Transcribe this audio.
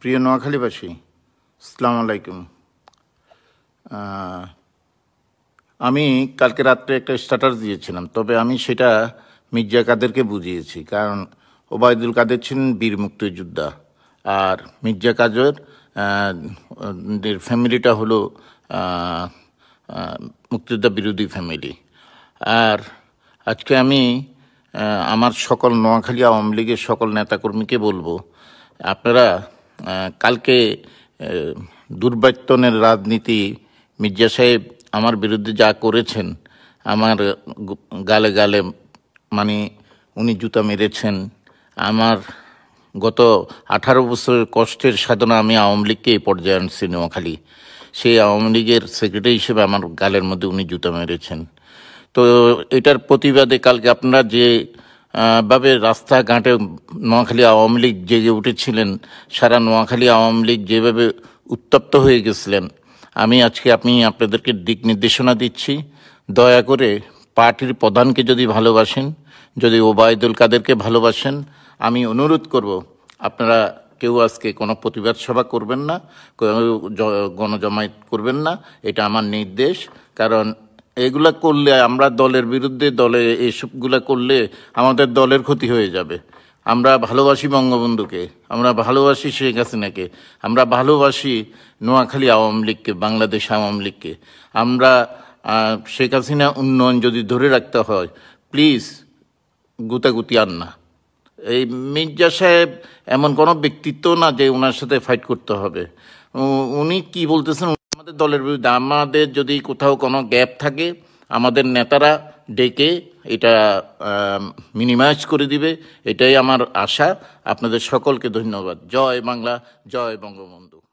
প্রিয় নোয়াখালীবাসী সালাম আলাইকুম আমি কালকে রাত্রে একটা স্টার্টার দিয়েছিলাম তবে আমি সেটা মির্জা কাদেরকে বুঝিয়েছি কারণ ওবায়দুল কাদের ছিলেন বীর মুক্তিযোদ্ধা আর মির্জা কাজর ফ্যামিলিটা হলো মুক্তিযোদ্ধা বিরোধী ফ্যামিলি আর আজকে আমি আমার সকল নোয়াখালী আওয়ামী লীগের সকল নেতাকর্মীকে বলবো আপনারা কালকে দুর্বাত্যনের রাজনীতি মির্জা সাহেব আমার বিরুদ্ধে যা করেছেন আমার গালে গালে মানে উনি জুতা মেরেছেন আমার গত আঠারো বছরের কষ্টের সাধনা আমি আওয়ামী লীগকে এই পর্যায়ে আনছি নোয়াখালী সেই আওয়ামী লীগের সেক্রেটারি হিসেবে আমার গালের মধ্যে উনি জুতা মেরেছেন তো এটার প্রতিবাদে কালকে আপনারা যে ভাবে রাস্তাঘাটে নোয়াখালী আওয়ামী লীগ জেগে উঠেছিলেন সারা নোয়াখালী আওয়ামী লীগ যেভাবে উত্তপ্ত হয়ে গেছিলেন আমি আজকে আমি আপনাদেরকে দিক নির্দেশনা দিচ্ছি দয়া করে পার্টির প্রধানকে যদি ভালোবাসেন যদি ওবায়দুল কাদেরকে ভালোবাসেন আমি অনুরোধ করব আপনারা কেউ আজকে কোনো প্রতিবাদ সভা করবেন না কেউ গণজমায়েত করবেন না এটা আমার নির্দেশ কারণ এগুলা করলে আমরা দলের বিরুদ্ধে দলে এসবগুলা করলে আমাদের দলের ক্ষতি হয়ে যাবে আমরা ভালোবাসি বঙ্গবন্ধুকে আমরা ভালোবাসি শেখ হাসিনাকে আমরা ভালোবাসি নোয়াখালী আওয়ামী লীগকে বাংলাদেশ আওয়ামী লীগকে আমরা শেখ হাসিনা উন্নয়ন যদি ধরে রাখতে হয় প্লিজ গুতাগুতি আন না এই মির্জা সাহেব এমন কোনো ব্যক্তিত্ব না যে ওনার সাথে ফাইট করতে হবে উনি কি বলতেছেন আমাদের দলের বিরুদ্ধে আমাদের যদি কোথাও কোনো গ্যাপ থাকে আমাদের নেতারা ডেকে এটা মিনিমাইজ করে দিবে এটাই আমার আশা আপনাদের সকলকে ধন্যবাদ জয় বাংলা জয় বঙ্গবন্ধু